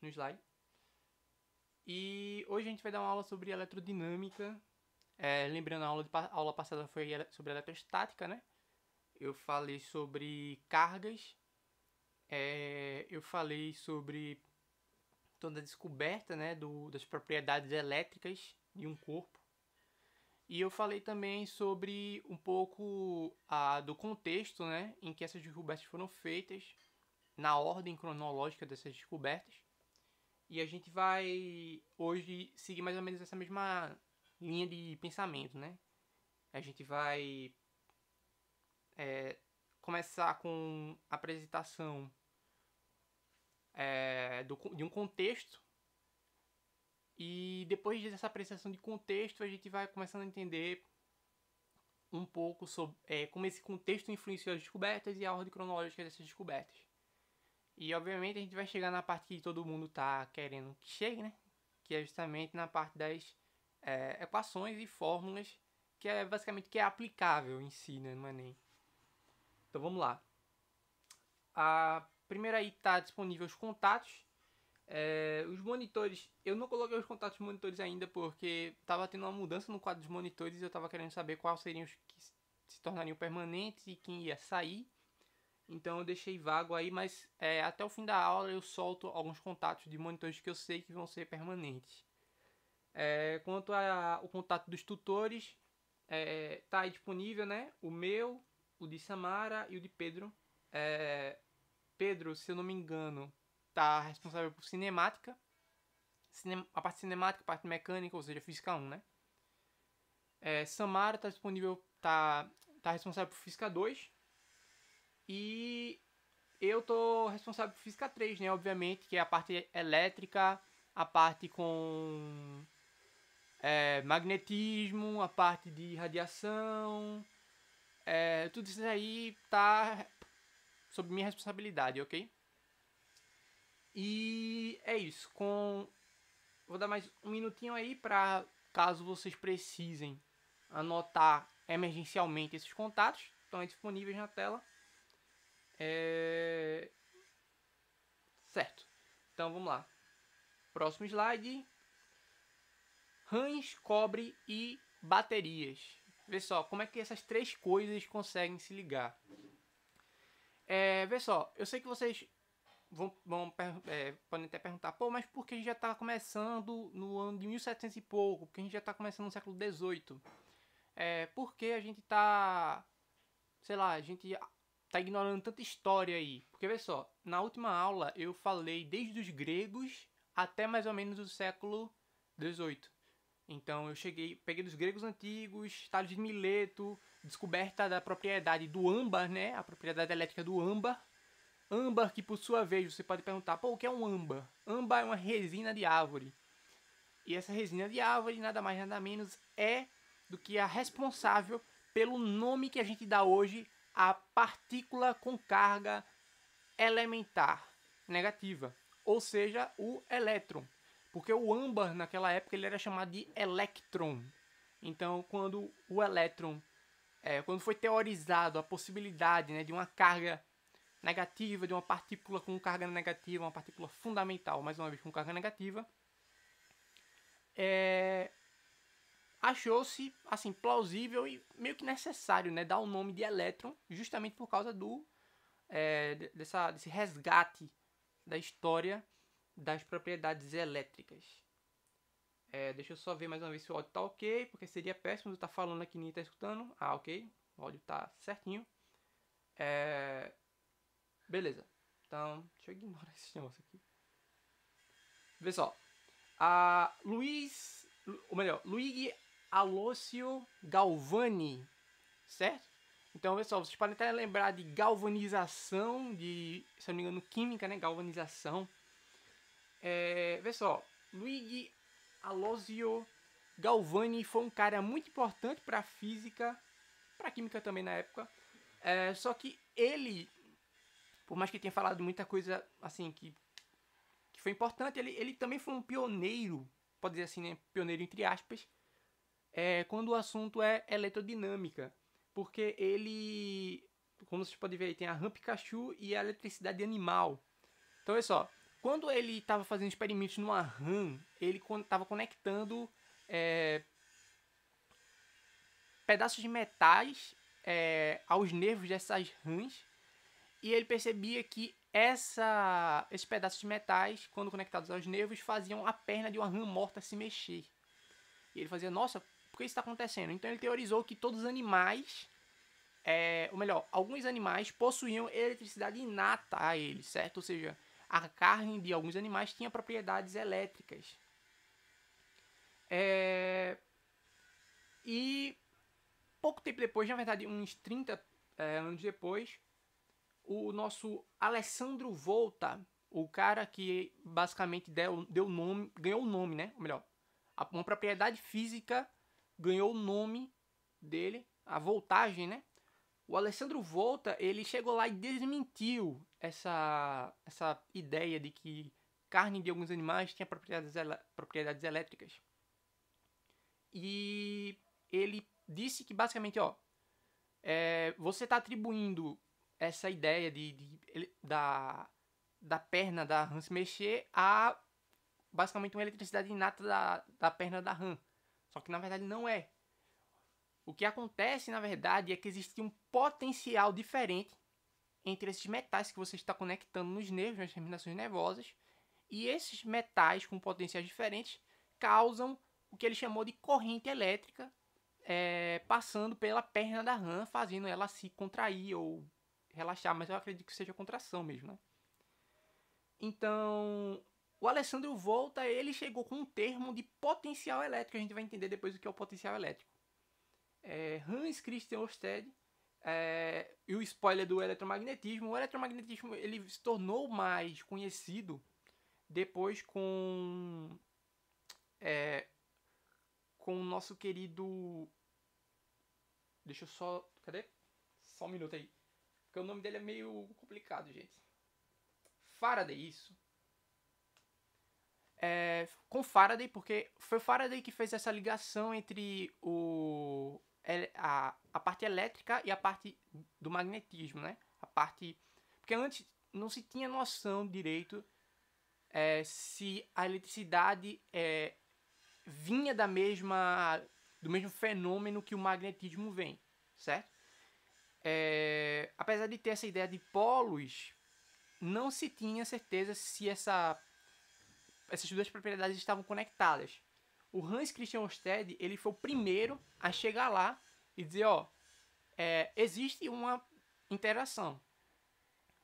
no slide. E hoje a gente vai dar uma aula sobre eletrodinâmica. É, lembrando, a aula, de, a aula passada foi sobre eletrostática, né? Eu falei sobre cargas. É, eu falei sobre toda a descoberta né, do, das propriedades elétricas de um corpo. E eu falei também sobre um pouco a, do contexto né, em que essas descobertas foram feitas, na ordem cronológica dessas descobertas. E a gente vai hoje seguir mais ou menos essa mesma linha de pensamento, né? A gente vai é, começar com a apresentação é, do, de um contexto. E depois dessa apresentação de contexto, a gente vai começando a entender um pouco sobre é, como esse contexto influenciou as descobertas e a ordem cronológica dessas descobertas. E obviamente a gente vai chegar na parte que todo mundo está querendo que chegue, né? Que é justamente na parte das é, equações e fórmulas, que é basicamente que é aplicável em si, né, no Enem. É então vamos lá. A primeira aí está disponível os contatos. É, os monitores, eu não coloquei os contatos dos monitores ainda porque estava tendo uma mudança no quadro dos monitores e eu estava querendo saber quais seriam os que se tornariam permanentes e quem ia sair. Então eu deixei vago aí, mas é, até o fim da aula eu solto alguns contatos de monitores que eu sei que vão ser permanentes. É, quanto ao contato dos tutores, é, tá aí disponível, né? O meu, o de Samara e o de Pedro. É, Pedro, se eu não me engano, tá responsável por cinemática. a parte cinemática, a parte mecânica, ou seja, física 1, né? É, Samara tá disponível, tá, tá responsável por física 2. E eu tô responsável por física 3, né? Obviamente, que é a parte elétrica, a parte com é, magnetismo, a parte de radiação. É, tudo isso aí tá sob minha responsabilidade, ok? E é isso. Com vou dar mais um minutinho aí para caso vocês precisem anotar emergencialmente esses contatos, estão disponíveis na tela. É... Certo. Então vamos lá. Próximo slide. Rãs, cobre e baterias. Vê só, como é que essas três coisas conseguem se ligar. É, vê só, eu sei que vocês vão, vão é, podem até perguntar, pô, mas por que a gente já está começando no ano de 1700 e pouco? Porque a gente já está começando no século XVIII? É, porque a gente está, sei lá, a gente tá ignorando tanta história aí. Porque vê só, na última aula eu falei desde os gregos até mais ou menos o século XVIII. Então eu cheguei, peguei dos gregos antigos, estado de Mileto, descoberta da propriedade do âmbar, né? A propriedade elétrica do âmbar. Âmbar que por sua vez você pode perguntar, pô, o que é um âmbar? Âmbar é uma resina de árvore. E essa resina de árvore, nada mais nada menos, é do que a responsável pelo nome que a gente dá hoje a partícula com carga elementar negativa, ou seja, o elétron. Porque o âmbar naquela época ele era chamado de elétron. Então, quando o elétron, é, quando foi teorizado a possibilidade né, de uma carga negativa, de uma partícula com carga negativa, uma partícula fundamental, mais uma vez com carga negativa, é, achou-se assim plausível e meio que necessário, né, dar o nome de elétron justamente por causa do é, dessa, desse resgate da história das propriedades elétricas. É, deixa eu só ver mais uma vez se o áudio tá ok, porque seria péssimo estar tá falando aqui ninguém tá escutando. Ah, ok, o áudio tá certinho. É... Beleza. Então, deixa eu ignorar esse negócio aqui. Vê só. A Luiz, ou melhor, Luigi Alócio Galvani, certo? Então, pessoal, vocês podem até lembrar de galvanização, de, se eu não me engano, química, né? Galvanização. É, pessoal, Luigi Alósio Galvani foi um cara muito importante para a física, para a química também na época. É, só que ele, por mais que tenha falado muita coisa assim que, que foi importante, ele, ele também foi um pioneiro, pode dizer assim, né? Pioneiro entre aspas, é, quando o assunto é eletrodinâmica, porque ele, como vocês podem ver aí, tem a rampa Pikachu e a eletricidade animal. Então, olha só, quando ele estava fazendo experimentos numa RAM, ele estava conectando é, pedaços de metais é, aos nervos dessas RAMs e ele percebia que essa, esses pedaços de metais, quando conectados aos nervos, faziam a perna de uma RAM morta se mexer. E ele fazia, nossa, por que isso está acontecendo? Então ele teorizou que todos os animais, é, ou melhor, alguns animais possuíam eletricidade inata a eles, certo? Ou seja, a carne de alguns animais tinha propriedades elétricas. É, e pouco tempo depois, na verdade, uns 30 é, anos depois, o nosso Alessandro Volta, o cara que basicamente deu, deu nome, ganhou o nome, né? Ou melhor, uma propriedade física ganhou o nome dele, a voltagem, né? O Alessandro Volta, ele chegou lá e desmentiu essa, essa ideia de que carne de alguns animais tinha propriedades, propriedades elétricas. E ele disse que basicamente, ó, é, você está atribuindo essa ideia de, de, de, da, da perna da RAM se mexer a basicamente uma eletricidade inata da, da perna da RAM. Só que na verdade não é. O que acontece, na verdade, é que existe um potencial diferente entre esses metais que você está conectando nos nervos, nas terminações nervosas, e esses metais com potenciais diferentes causam o que ele chamou de corrente elétrica, é, passando pela perna da RAM, fazendo ela se contrair ou relaxar, mas eu acredito que seja contração mesmo, né? Então, o Alessandro Volta, ele chegou com um termo de potencial elétrico, a gente vai entender depois o que é o potencial elétrico. É, Hans Christian Ørsted é, e o spoiler do eletromagnetismo. O eletromagnetismo ele se tornou mais conhecido depois com é, com o nosso querido deixa eu só cadê só um minuto aí porque o nome dele é meio complicado gente Faraday isso é, com Faraday, porque foi Faraday que fez essa ligação entre o, a, a parte elétrica e a parte do magnetismo, né? A parte. Porque antes não se tinha noção direito é, se a eletricidade é, vinha da mesma do mesmo fenômeno que o magnetismo vem, certo? É, apesar de ter essa ideia de polos, não se tinha certeza se essa essas duas propriedades estavam conectadas. O Hans Christian Ørsted, ele foi o primeiro a chegar lá e dizer, ó, é, existe uma interação.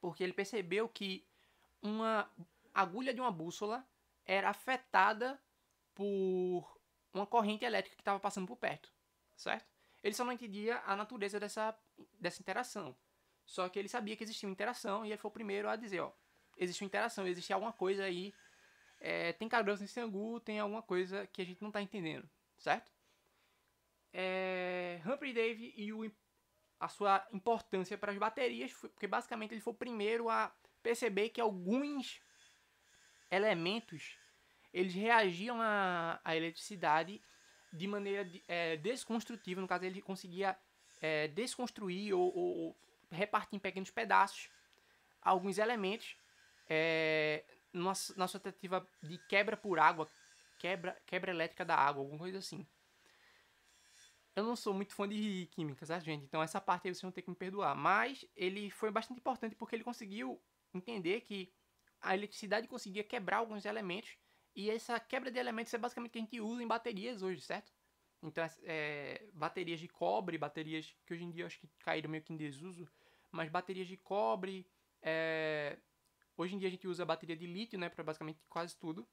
Porque ele percebeu que uma agulha de uma bússola era afetada por uma corrente elétrica que estava passando por perto, certo? Ele só não entendia a natureza dessa, dessa interação. Só que ele sabia que existia uma interação e ele foi o primeiro a dizer, ó, existe uma interação, existe alguma coisa aí é, tem caroço nesse angu, tem alguma coisa que a gente não está entendendo, certo? É, Humphrey Dave e o, a sua importância para as baterias, porque basicamente ele foi o primeiro a perceber que alguns elementos eles reagiam à, à eletricidade de maneira é, desconstrutiva, no caso ele conseguia é, desconstruir ou, ou, ou, repartir em pequenos pedaços alguns elementos é, nossa, nossa tentativa de quebra por água, quebra, quebra elétrica da água, alguma coisa assim. Eu não sou muito fã de química, a gente? Então essa parte aí vocês vão ter que me perdoar. Mas ele foi bastante importante porque ele conseguiu entender que a eletricidade conseguia quebrar alguns elementos. E essa quebra de elementos é basicamente o que a gente usa em baterias hoje, certo? Então, é, baterias de cobre, baterias que hoje em dia eu acho que caíram meio que em desuso, mas baterias de cobre, é, Hoje em dia a gente usa a bateria de lítio, né, para basicamente quase tudo.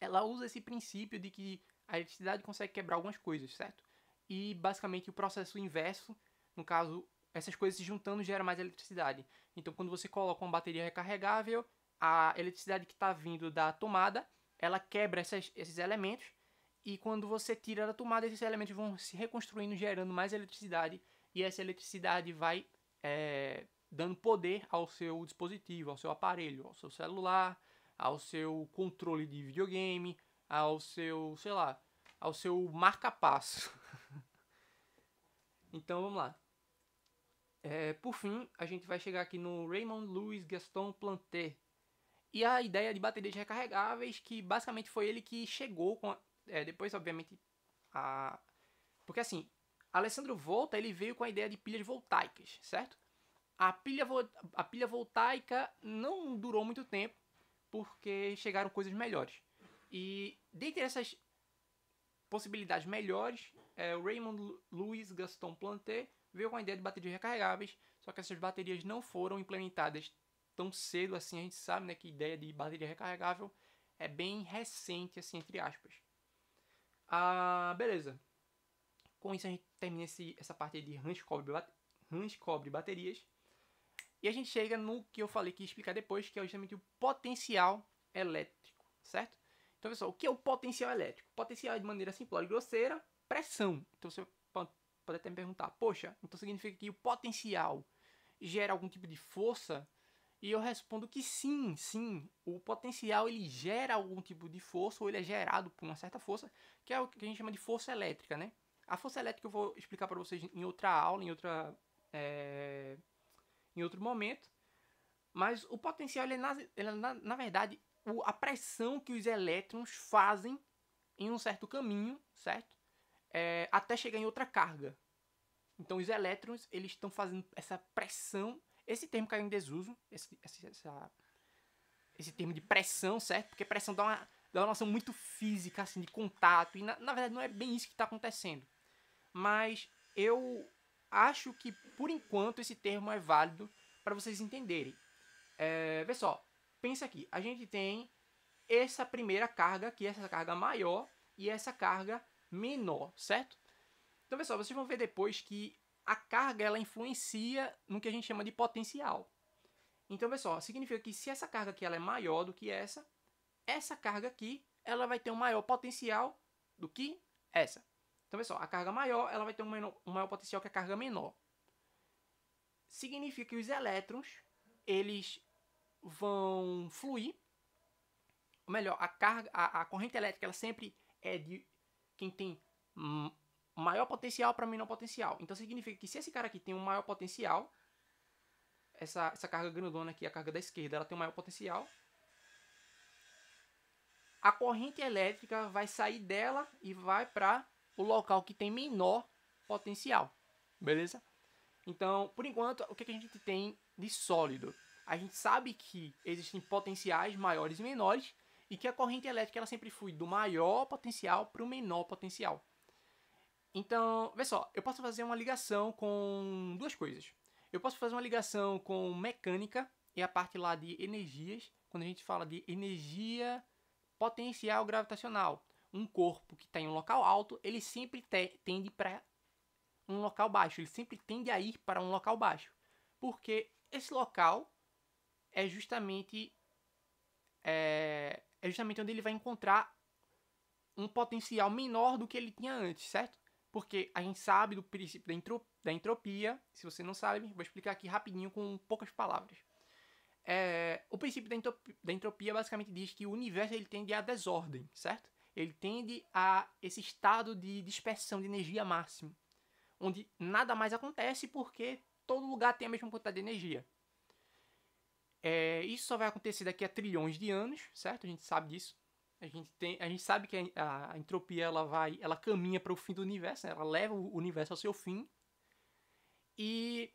Ela usa esse princípio de que a eletricidade consegue quebrar algumas coisas, certo? E basicamente o processo inverso, no caso, essas coisas se juntando gera mais eletricidade. Então, quando você coloca uma bateria recarregável, a eletricidade que está vindo da tomada, ela quebra essas, esses elementos. E quando você tira da tomada, esses elementos vão se reconstruindo, gerando mais eletricidade. E essa eletricidade vai é, dando poder ao seu dispositivo, ao seu aparelho, ao seu celular, ao seu controle de videogame, ao seu, sei lá, ao seu marca-passo. então vamos lá. É, por fim, a gente vai chegar aqui no Raymond Louis Gaston Planté. E a ideia de baterias recarregáveis, que basicamente foi ele que chegou com. A, é, depois, obviamente, a. Porque assim, Alessandro Volta ele veio com a ideia de pilhas voltaicas, certo? A pilha, a pilha voltaica não durou muito tempo, porque chegaram coisas melhores. E dentre essas possibilidades melhores, é, o Raymond Louis Gaston Planté veio com a ideia de baterias recarregáveis, só que essas baterias não foram implementadas tão cedo assim, a gente sabe né, que a ideia de bateria recarregável é bem recente, assim, entre aspas. Ah, beleza. Com isso a gente termina esse, essa parte de range cobre, range cobre baterias. E a gente chega no que eu falei que ia explicar depois, que é justamente o potencial elétrico, certo? Então, pessoal, o que é o potencial elétrico? Potencial, é de maneira simples e grosseira, pressão. Então, você pode até me perguntar, poxa, então significa que o potencial gera algum tipo de força? E eu respondo que sim, sim, o potencial ele gera algum tipo de força, ou ele é gerado por uma certa força, que é o que a gente chama de força elétrica, né? A força elétrica eu vou explicar para vocês em outra aula, em outra é, em outro momento. Mas o potencial, ele é, na, ele é na, na, verdade, o, a pressão que os elétrons fazem em um certo caminho, certo? É, até chegar em outra carga. Então, os elétrons, eles estão fazendo essa pressão. Esse termo caiu em desuso, esse, essa, esse termo de pressão, certo? Porque pressão dá uma, dá uma noção muito física, assim, de contato. E, na, na verdade, não é bem isso que está acontecendo. Mas eu acho que por enquanto esse termo é válido para vocês entenderem. É, vê só, pensa aqui, a gente tem essa primeira carga aqui, essa carga maior e essa carga menor, certo? Então, pessoal, vocês vão ver depois que a carga ela influencia no que a gente chama de potencial. Então, pessoal, significa que se essa carga aqui ela é maior do que essa, essa carga aqui ela vai ter um maior potencial do que essa. Então, só a carga maior ela vai ter um, menor, um maior potencial que a carga menor. Significa que os elétrons eles vão fluir. Ou melhor, a, carga, a, a corrente elétrica ela sempre é de quem tem maior potencial para menor potencial. Então significa que se esse cara aqui tem um maior potencial, essa, essa carga grandona aqui, a carga da esquerda, ela tem um maior potencial. A corrente elétrica vai sair dela e vai para o local que tem menor potencial, beleza? Então, por enquanto, o é que, a gente tem de sólido? A gente sabe que existem potenciais maiores e menores e que a corrente elétrica ela sempre foi do maior potencial para o menor potencial. Então, vê só, eu posso fazer uma ligação com duas coisas. Eu posso fazer uma ligação com mecânica, e a parte lá de energias, quando a gente fala de energia potencial gravitacional um corpo que está em um local alto, ele sempre te tende para um local baixo, ele sempre tende a ir para um local baixo, porque esse local é justamente é, é justamente onde ele vai encontrar um potencial menor do que ele tinha antes, certo? Porque a gente sabe do princípio da, entrop da entropia. Se você não sabe, vou explicar aqui rapidinho com poucas palavras. É, o princípio da, entrop da entropia basicamente diz que o universo ele tende à desordem, certo? ele tende a esse estado de dispersão de energia máximo, onde nada mais acontece porque todo lugar tem a mesma quantidade de energia. É, isso só vai acontecer daqui a trilhões de anos, certo? A gente sabe disso. A gente, tem, a gente sabe que a, entropia ela vai, ela caminha para o fim do universo, né? ela leva o universo ao seu fim. E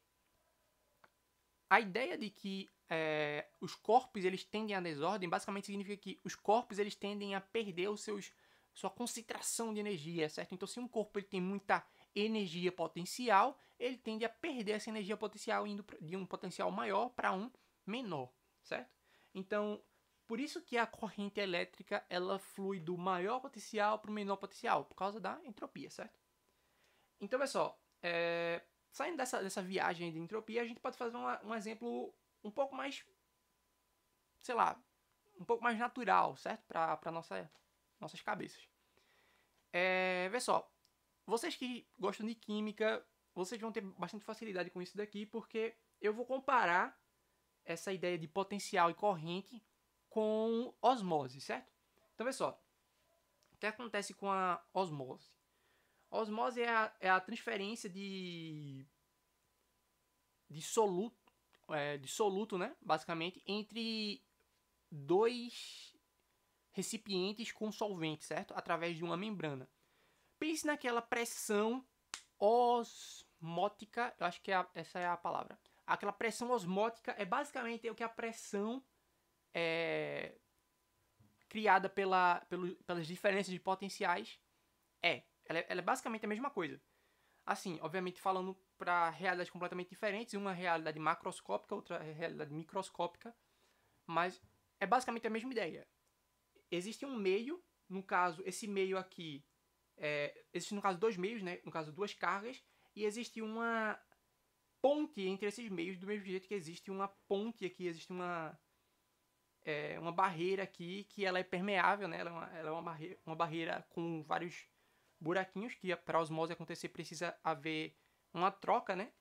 a ideia de que é, os corpos eles tendem à desordem basicamente significa que os corpos eles tendem a perder os seus sua concentração de energia, certo? Então, se um corpo ele tem muita energia potencial, ele tende a perder essa energia potencial indo de um potencial maior para um menor, certo? Então, por isso que a corrente elétrica ela flui do maior potencial para o menor potencial, por causa da entropia, certo? Então, pessoal, eh, é, saindo dessa, dessa viagem de entropia, a gente pode fazer uma, um exemplo um pouco mais, sei lá, um pouco mais natural, certo? Para nossa, nossas cabeças. É, vê só, vocês que gostam de química, vocês vão ter bastante facilidade com isso daqui, porque eu vou comparar essa ideia de potencial e corrente com osmose, certo? Então, vê só, o que acontece com a osmose? Osmose é a, é a transferência de, de soluto, é, de soluto, né, basicamente, entre dois recipientes com solvente, certo? Através de uma membrana. Pense naquela pressão osmótica, eu acho que é a, essa é a palavra. Aquela pressão osmótica é basicamente o que a pressão é criada pela, pelo, pelas diferenças de potenciais é. Ela é, ela é basicamente a mesma coisa. Assim, obviamente falando para realidades completamente diferentes, uma realidade macroscópica, outra é realidade microscópica, mas é basicamente a mesma ideia. Existe um meio, no caso, esse meio aqui, é, existe no caso dois meios, né? no caso duas cargas, e existe uma ponte entre esses meios, do mesmo jeito que existe uma ponte aqui, existe uma, é, uma barreira aqui que ela é permeável, né? ela é, uma, ela é uma, barreira, uma barreira com vários buraquinhos, que para osmose acontecer precisa haver uma troca, né?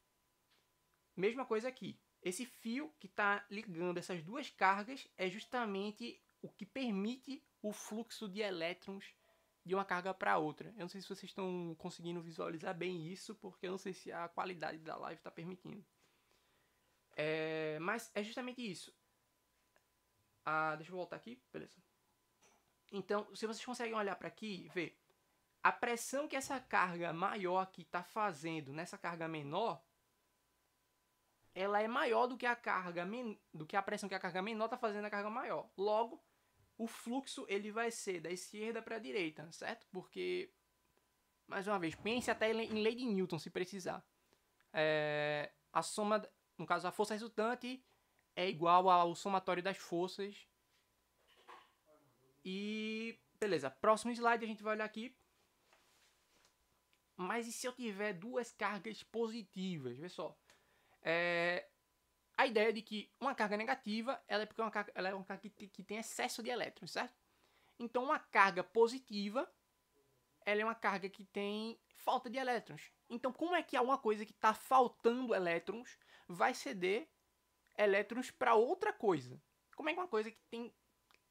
Mesma coisa aqui. Esse fio que está ligando essas duas cargas é justamente o que permite o fluxo de elétrons de uma carga para outra. Eu não sei se vocês estão conseguindo visualizar bem isso, porque eu não sei se a qualidade da live está permitindo. É, mas é justamente isso. Ah, deixa eu voltar aqui, beleza. Então, se vocês conseguem olhar para aqui, ver a pressão que essa carga maior aqui está fazendo nessa carga menor, ela é maior do que a carga do que a pressão que a carga menor está fazendo na carga maior. Logo, o fluxo ele vai ser da esquerda para a direita, certo? Porque mais uma vez, pense até em lei de Newton se precisar. É, a soma, no caso, a força resultante é igual ao somatório das forças. E beleza, próximo slide a gente vai olhar aqui mas e se eu tiver duas cargas positivas? Vê só. É, a ideia de que uma carga negativa ela é porque é uma carga, ela é uma carga que, que tem excesso de elétrons, certo? Então, uma carga positiva ela é uma carga que tem falta de elétrons. Então, como é que alguma coisa que está faltando elétrons vai ceder elétrons para outra coisa? Como é que uma coisa que tem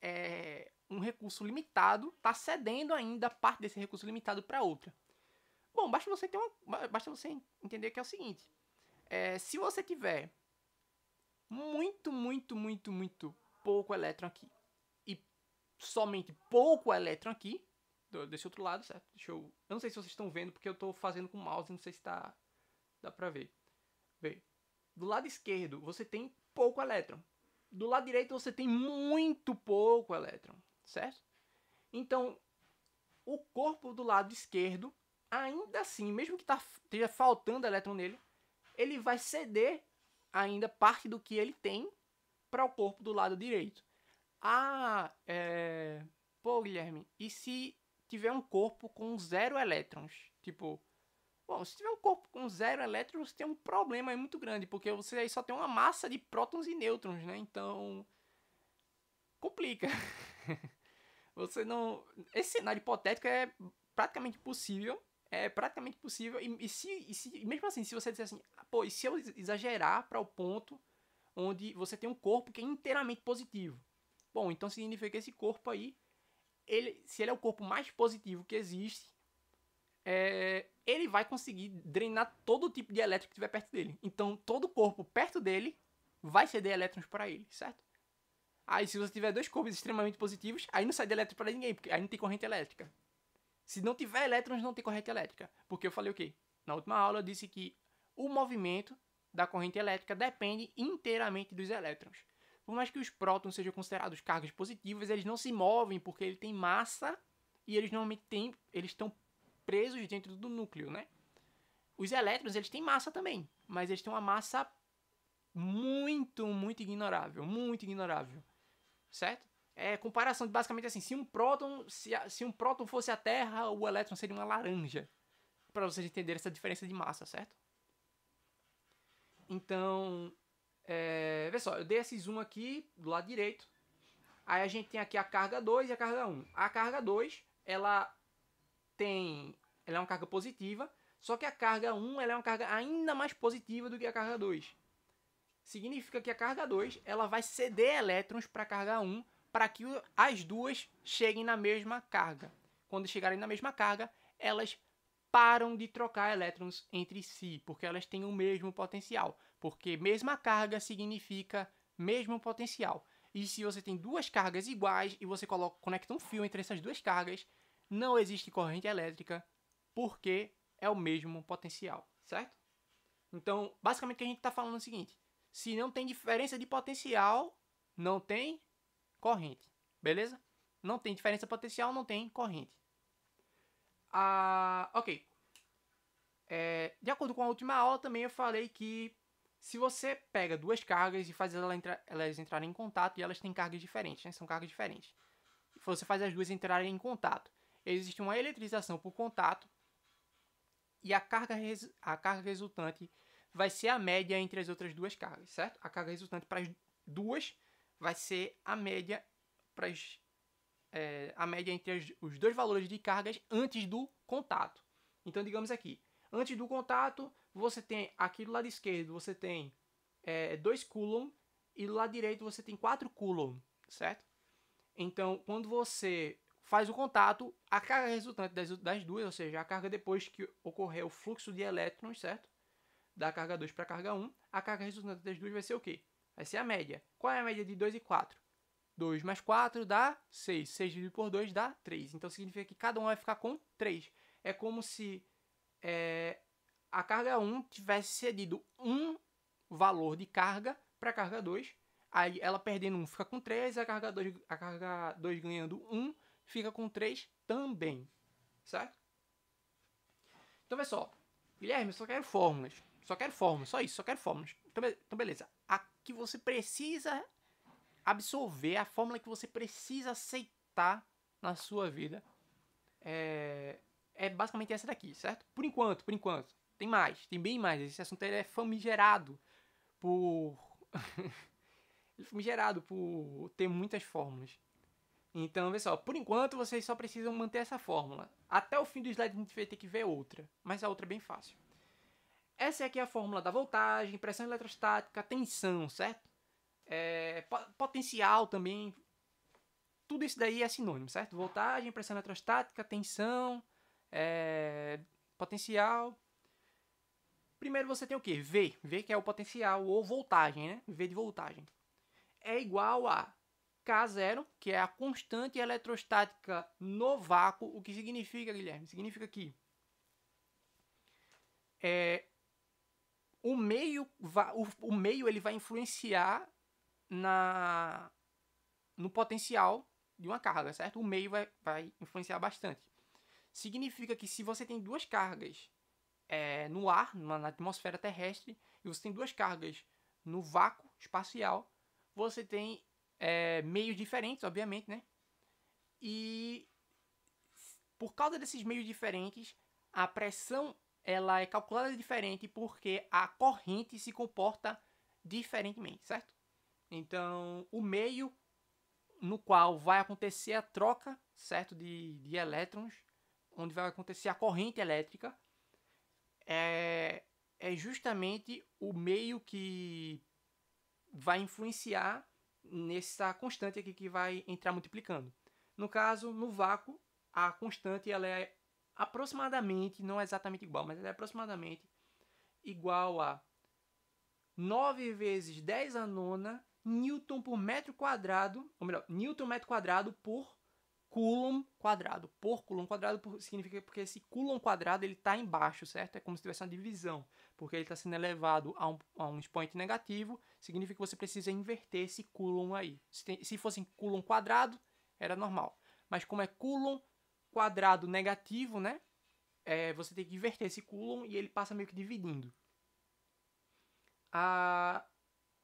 é, um recurso limitado está cedendo ainda parte desse recurso limitado para outra? Bom, basta você, ter uma, basta você entender que é o seguinte. É, se você tiver muito, muito, muito, muito pouco elétron aqui e somente pouco elétron aqui, desse outro lado, certo? Deixa eu... eu não sei se vocês estão vendo porque eu estou fazendo com o mouse, não sei se tá... dá para ver. Bem, do lado esquerdo você tem pouco elétron. Do lado direito você tem muito pouco elétron, certo? Então, o corpo do lado esquerdo ainda assim, mesmo que tá, esteja faltando elétron nele, ele vai ceder ainda parte do que ele tem para o corpo do lado direito. Ah, é... pô, Guilherme, e se tiver um corpo com zero elétrons? Tipo, bom, se tiver um corpo com zero elétrons, tem um problema aí muito grande, porque você aí só tem uma massa de prótons e nêutrons, né? Então, complica. você não. Esse cenário hipotético é praticamente possível é praticamente possível. E, e se, e se mesmo assim, se você disser assim, ah, pô, e se eu exagerar para o ponto onde você tem um corpo que é inteiramente positivo? Bom, então significa que esse corpo aí, ele, se ele é o corpo mais positivo que existe, é, ele vai conseguir drenar todo tipo de elétrico que tiver perto dele. Então, todo corpo perto dele vai ceder elétrons para ele, certo? Aí, se você tiver dois corpos extremamente positivos, aí não sai de elétron para ninguém, porque aí não tem corrente elétrica. Se não tiver elétrons, não tem corrente elétrica. Porque eu falei o quê? Na última aula eu disse que o movimento da corrente elétrica depende inteiramente dos elétrons. Por mais que os prótons sejam considerados cargas positivas, eles não se movem porque ele tem massa e eles normalmente têm, eles estão presos dentro do núcleo, né? Os elétrons, eles têm massa também, mas eles têm uma massa muito, muito ignorável, muito ignorável, certo? é, comparação de basicamente assim, se um próton, se, se um próton fosse a Terra, o elétron seria uma laranja. Para vocês entenderem essa diferença de massa, certo? Então, é, vê só, eu dei esse zoom aqui do lado direito. Aí a gente tem aqui a carga 2 e a carga 1. Um. A carga 2, ela tem, ela é uma carga positiva, só que a carga 1 um, ela é uma carga ainda mais positiva do que a carga 2. Significa que a carga 2, ela vai ceder elétrons para a carga 1, um, para que as duas cheguem na mesma carga. Quando chegarem na mesma carga, elas param de trocar elétrons entre si, porque elas têm o mesmo potencial. Porque mesma carga significa mesmo potencial. E se você tem duas cargas iguais e você coloca, conecta um fio entre essas duas cargas, não existe corrente elétrica, porque é o mesmo potencial, certo? Então, basicamente o que a gente está falando é o seguinte: se não tem diferença de potencial, não tem corrente, beleza? Não tem diferença potencial, não tem corrente. Ah, ok. É, de acordo com a última aula, também eu falei que se você pega duas cargas e faz elas, entra elas entrarem em contato, e elas têm cargas diferentes, né? são cargas diferentes. Se você faz as duas entrarem em contato, existe uma eletrização por contato, e a carga, a carga resultante vai ser a média entre as outras duas cargas, certo? A carga resultante para as duas vai ser a média para é, a média entre os dois valores de cargas antes do contato. Então, digamos aqui, antes do contato, você tem aqui do lado esquerdo, você tem 2 é, coulomb e do lado direito você tem 4 coulomb, certo? Então, quando você faz o contato, a carga resultante das, das duas, ou seja, a carga depois que ocorrer o fluxo de elétrons, certo? Da carga 2 para a carga 1, um, a carga resultante das duas vai ser o quê? Vai ser a média. Qual é a média de 2 e 4? 2 mais 4 dá 6. 6 dividido por 2 dá 3. Então significa que cada um vai ficar com 3. É como se é, a carga 1 tivesse cedido um valor de carga para a carga 2. Aí ela perdendo 1 fica com 3, a carga 2, a carga 2 ganhando 1 fica com 3 também. Certo? Então, vê só. Guilherme, eu só quero fórmulas. Só quero fórmulas, só isso, só quero fórmulas. Então, então beleza a que você precisa absorver, a fórmula que você precisa aceitar na sua vida. É, é basicamente essa daqui, certo? Por enquanto, por enquanto. Tem mais, tem bem mais. Esse assunto é famigerado por. ele é famigerado por ter muitas fórmulas. Então, vê só, por enquanto vocês só precisam manter essa fórmula. Até o fim do slide a gente vai ter que ver outra, mas a outra é bem fácil. Essa aqui é a fórmula da voltagem, pressão eletrostática, tensão, certo? É, potencial também. Tudo isso daí é sinônimo, certo? Voltagem, pressão eletrostática, tensão, é, potencial. Primeiro você tem o que? V. V que é o potencial ou voltagem, né? V de voltagem. É igual a K0, que é a constante eletrostática no vácuo. O que significa, Guilherme? Significa que é, o meio, o, meio ele vai influenciar na no potencial de uma carga, certo? O meio vai, vai influenciar bastante. Significa que se você tem duas cargas é, no ar, na, na atmosfera terrestre, e você tem duas cargas no vácuo espacial, você tem é, meios diferentes, obviamente, né? E por causa desses meios diferentes, a pressão ela é calculada diferente porque a corrente se comporta diferentemente, certo? Então, o meio no qual vai acontecer a troca, certo, de, de elétrons, onde vai acontecer a corrente elétrica, é, é justamente o meio que vai influenciar nessa constante aqui que vai entrar multiplicando. No caso, no vácuo, a constante ela é aproximadamente, não é exatamente igual, mas é aproximadamente igual a 9 vezes 10 a nona Newton por metro quadrado, ou melhor, Newton metro quadrado por coulomb quadrado. Por coulomb quadrado por, significa porque esse coulomb quadrado ele está embaixo, certo? É como se tivesse uma divisão, porque ele está sendo elevado a um, a um expoente negativo, significa que você precisa inverter esse coulomb aí. Se, tem, se fosse coulomb quadrado, era normal. Mas como é coulomb, quadrado negativo, né? É, você tem que inverter esse Coulomb e ele passa meio que dividindo. A,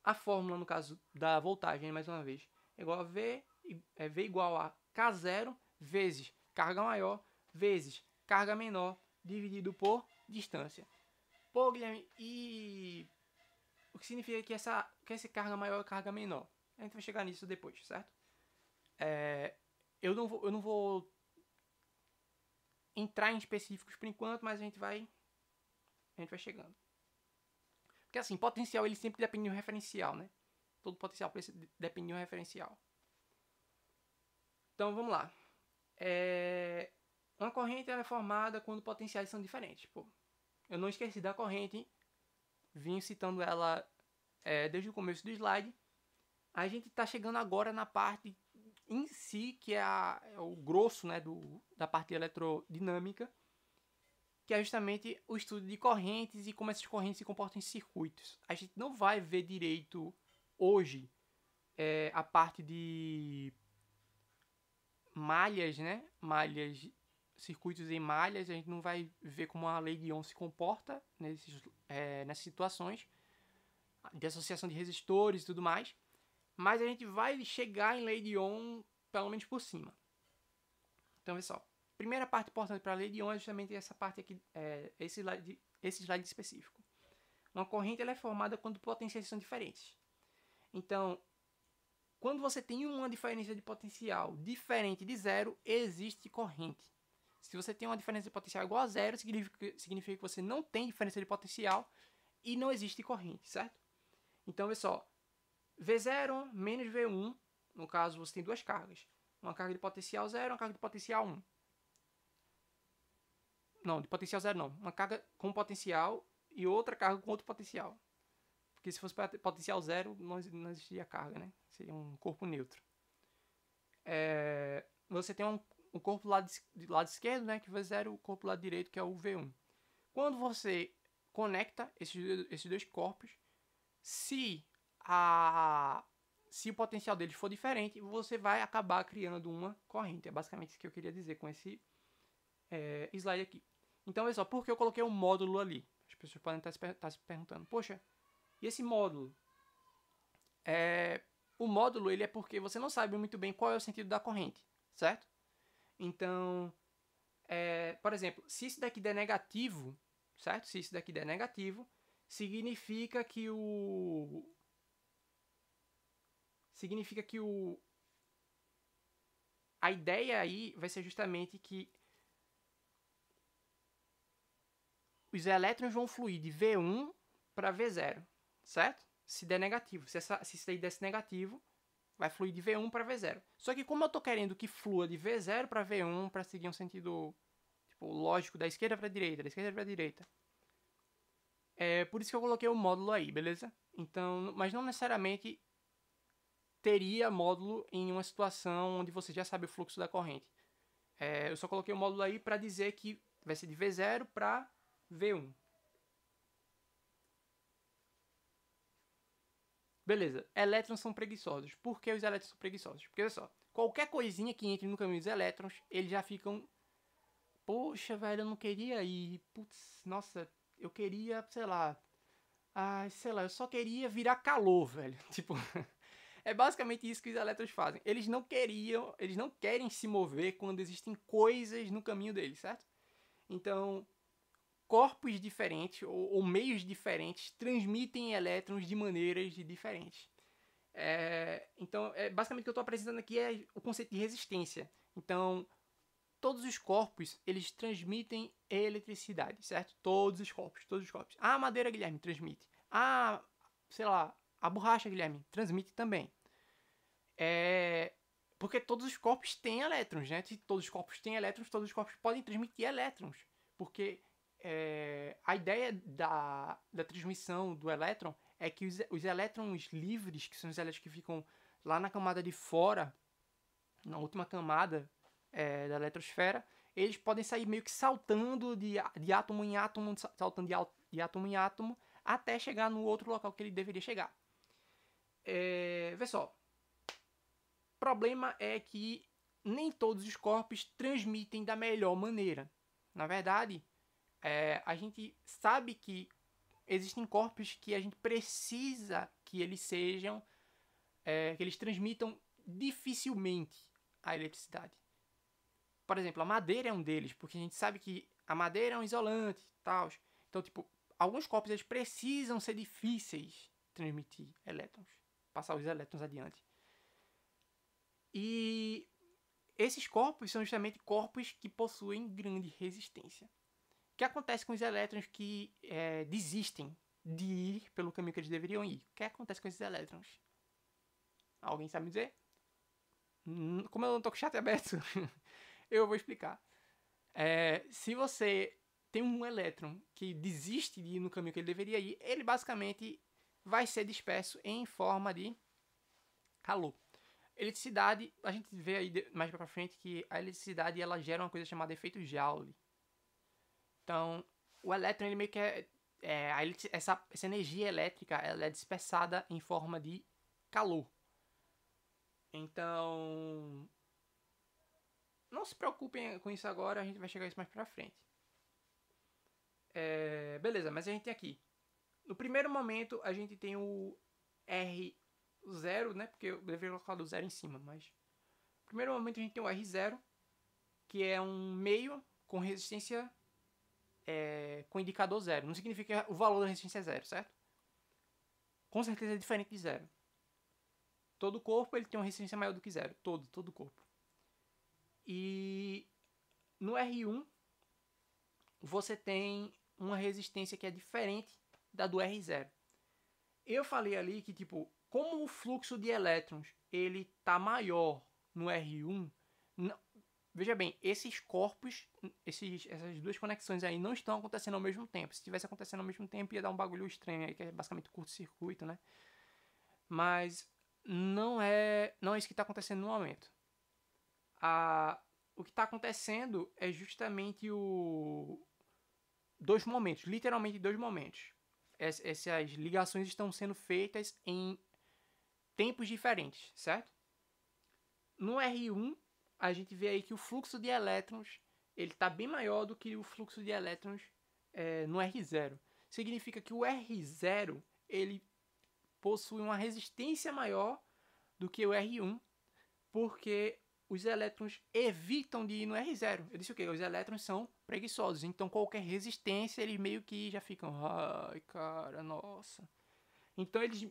a fórmula, no caso da voltagem, mais uma vez, é igual a V, é V igual a K0 vezes carga maior vezes carga menor dividido por distância. Pô, Guilherme, e o que significa que essa, que essa carga maior é carga menor? A gente vai chegar nisso depois, certo? É, eu, não vou, eu não vou entrar em específicos por enquanto, mas a gente vai a gente vai chegando. Porque assim, potencial ele sempre depende de um referencial, né? Todo potencial depende de um referencial. Então vamos lá. É... Uma corrente é formada quando potenciais são diferentes. Pô, eu não esqueci da corrente, vim citando ela é, desde o começo do slide. A gente está chegando agora na parte em si, que é, a, é o grosso né, do, da parte eletrodinâmica, que é justamente o estudo de correntes e como essas correntes se comportam em circuitos. A gente não vai ver direito hoje é, a parte de malhas, né? Malhas, circuitos em malhas, a gente não vai ver como a lei de Ohm se comporta nesses, é, nessas situações de associação de resistores e tudo mais. Mas a gente vai chegar em Lady On pelo menos por cima. Então, só, primeira parte importante para Lady On é justamente essa parte aqui, é, esse, slide, esse slide específico. Uma corrente ela é formada quando potenciais são diferentes. Então, quando você tem uma diferença de potencial diferente de zero, existe corrente. Se você tem uma diferença de potencial igual a zero, significa, significa que você não tem diferença de potencial e não existe corrente, certo? Então, só. V0 menos V1, no caso você tem duas cargas. Uma carga de potencial 0 uma carga de potencial 1. Um. Não, de potencial 0 não. Uma carga com potencial e outra carga com outro potencial. Porque se fosse potencial 0, não, não existiria carga, né? Seria um corpo neutro. É, você tem um, um corpo do lado, de, lado esquerdo, né? Que vai zero o corpo do lado direito, que é o V1. Quando você conecta esses, esses dois corpos, se a se o potencial deles for diferente, você vai acabar criando uma corrente. É basicamente isso que eu queria dizer com esse é, slide aqui. Então, veja só, por que eu coloquei um módulo ali? As pessoas podem estar se perguntando, poxa, e esse módulo? É, o módulo ele é porque você não sabe muito bem qual é o sentido da corrente, certo? Então, é, por exemplo, se isso daqui der negativo, certo? Se isso daqui der negativo, significa que o significa que o a ideia aí vai ser justamente que os elétrons vão fluir de V1 para V0, certo? Se der negativo, se, essa, se isso aí desse negativo, vai fluir de V1 para V0. Só que como eu estou querendo que flua de V0 para V1 para seguir um sentido tipo, lógico da esquerda para a direita, da esquerda para a direita, é por isso que eu coloquei o módulo aí, beleza? Então, mas não necessariamente teria módulo em uma situação onde você já sabe o fluxo da corrente. É, eu só coloquei o módulo aí para dizer que vai ser de V0 para V1. Beleza, elétrons são preguiçosos. Por que os elétrons são preguiçosos? Porque olha só, qualquer coisinha que entre no caminho dos elétrons, eles já ficam. Poxa, velho, eu não queria ir. Putz, nossa, eu queria, sei lá. Ai, sei lá, eu só queria virar calor, velho. Tipo. É basicamente isso que os elétrons fazem. Eles não queriam, eles não querem se mover quando existem coisas no caminho deles, certo? Então, corpos diferentes ou, ou meios diferentes transmitem elétrons de maneiras diferentes. É, então, é, basicamente o que eu estou apresentando aqui é o conceito de resistência. Então, todos os corpos, eles transmitem eletricidade, certo? Todos os corpos, todos os corpos. A ah, madeira, Guilherme, transmite. A, ah, sei lá, a borracha, Guilherme, transmite também. É... Porque todos os corpos têm elétrons, né? Se todos os corpos têm elétrons, todos os corpos podem transmitir elétrons. Porque é... a ideia da, da transmissão do elétron é que os, os elétrons livres, que são os elétrons que ficam lá na camada de fora, na última camada é, da eletrosfera, eles podem sair meio que saltando de, de átomo em átomo, saltando de, de átomo em átomo, até chegar no outro local que ele deveria chegar. É, vê só. Problema é que nem todos os corpos transmitem da melhor maneira. Na verdade, é, a gente sabe que existem corpos que a gente precisa que eles sejam, é, que eles transmitam dificilmente a eletricidade. Por exemplo, a madeira é um deles, porque a gente sabe que a madeira é um isolante, tal. Então, tipo, alguns corpos eles precisam ser difíceis de transmitir elétrons passar os elétrons adiante. E esses corpos são justamente corpos que possuem grande resistência. O que acontece com os elétrons que é, desistem de ir pelo caminho que eles deveriam ir? O que acontece com esses elétrons? Alguém sabe me dizer? Hum, como eu não estou com o chat aberto, eu vou explicar. É, se você tem um elétron que desiste de ir no caminho que ele deveria ir, ele basicamente vai ser disperso em forma de calor. Eletricidade, a gente vê aí mais para frente que a eletricidade ela gera uma coisa chamada efeito Joule. Então, o elétron ele meio que é, é essa, essa energia elétrica ela é dispersada em forma de calor. Então, não se preocupem com isso agora, a gente vai chegar a isso mais para frente. É, beleza, mas a gente tem aqui no primeiro momento, a gente tem o R0, né? Porque eu deveria colocar o zero em cima, mas... No primeiro momento, a gente tem o R0, que é um meio com resistência é, com indicador zero. Não significa que o valor da resistência é zero, certo? Com certeza é diferente de zero. Todo corpo ele tem uma resistência maior do que zero. Todo, todo corpo. E no R1 você tem uma resistência que é diferente da do R0. Eu falei ali que, tipo, como o fluxo de elétrons ele tá maior no R1, não, veja bem, esses corpos, esses, essas duas conexões aí não estão acontecendo ao mesmo tempo. Se estivesse acontecendo ao mesmo tempo, ia dar um bagulho estranho aí, que é basicamente curto-circuito, né? Mas não é, não é isso que está acontecendo no momento. A, o que está acontecendo é justamente o dois momentos, literalmente dois momentos essas ligações estão sendo feitas em tempos diferentes, certo? No R1, a gente vê aí que o fluxo de elétrons ele está bem maior do que o fluxo de elétrons é, no R0. Significa que o R0 ele possui uma resistência maior do que o R1, porque os elétrons evitam de ir no R0. Eu disse o quê? Os elétrons são preguiçosos. Então qualquer resistência eles meio que já ficam, ai cara, nossa. Então eles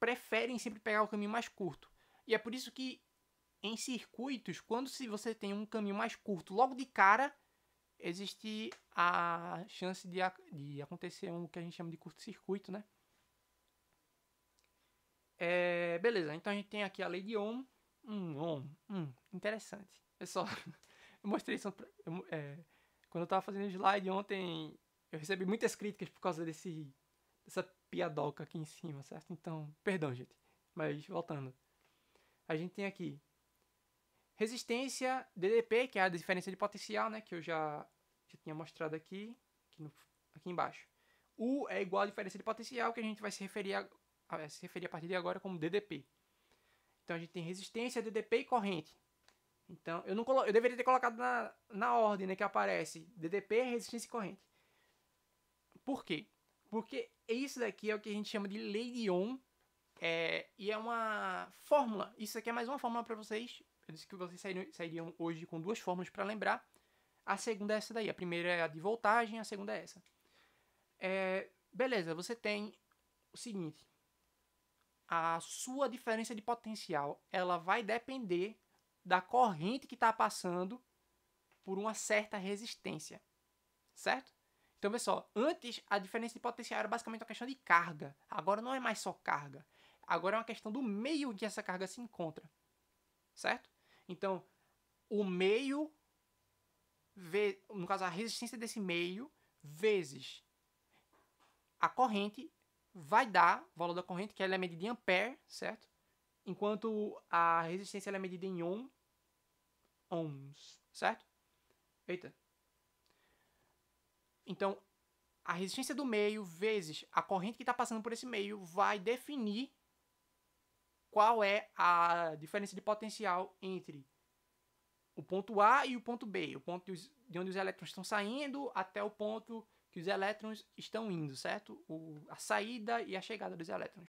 preferem sempre pegar o caminho mais curto. E é por isso que em circuitos, quando se você tem um caminho mais curto logo de cara, existe a chance de, de acontecer um que a gente chama de curto-circuito, né? É, beleza, então a gente tem aqui a lei de Ohm. Hum, Ohm, hum, interessante. Pessoal, é eu mostrei isso. Eu, é, quando eu tava fazendo slide ontem, eu recebi muitas críticas por causa desse, dessa piadoca aqui em cima, certo? Então, perdão, gente. Mas voltando. A gente tem aqui resistência DDP, que é a diferença de potencial, né? Que eu já, já tinha mostrado aqui, aqui, no, aqui embaixo. U é igual à diferença de potencial, que a gente vai se referir a, a se referir a partir de agora como DDP. Então a gente tem resistência, DDP e corrente. Então, eu não colo... eu deveria ter colocado na, na ordem né, que aparece DDP, resistência e corrente. Por quê? Porque isso daqui é o que a gente chama de lei de Ohm, é... e é uma fórmula. Isso aqui é mais uma fórmula para vocês. Eu disse que vocês sairiam hoje com duas fórmulas para lembrar. A segunda é essa daí. A primeira é a de voltagem, a segunda é essa. É... beleza, você tem o seguinte. A sua diferença de potencial, ela vai depender da corrente que está passando por uma certa resistência, certo? Então, pessoal, antes a diferença de potencial era basicamente uma questão de carga. Agora não é mais só carga. Agora é uma questão do meio que essa carga se encontra, certo? Então, o meio, no caso a resistência desse meio, vezes a corrente, vai dar o valor da corrente, que ela é medida em ampere, certo? Enquanto a resistência é medida em ohm, ohms, certo? Eita. Então, a resistência do meio vezes a corrente que está passando por esse meio vai definir qual é a diferença de potencial entre o ponto A e o ponto B, o ponto de onde os elétrons estão saindo até o ponto que os elétrons estão indo, certo? O, a saída e a chegada dos elétrons.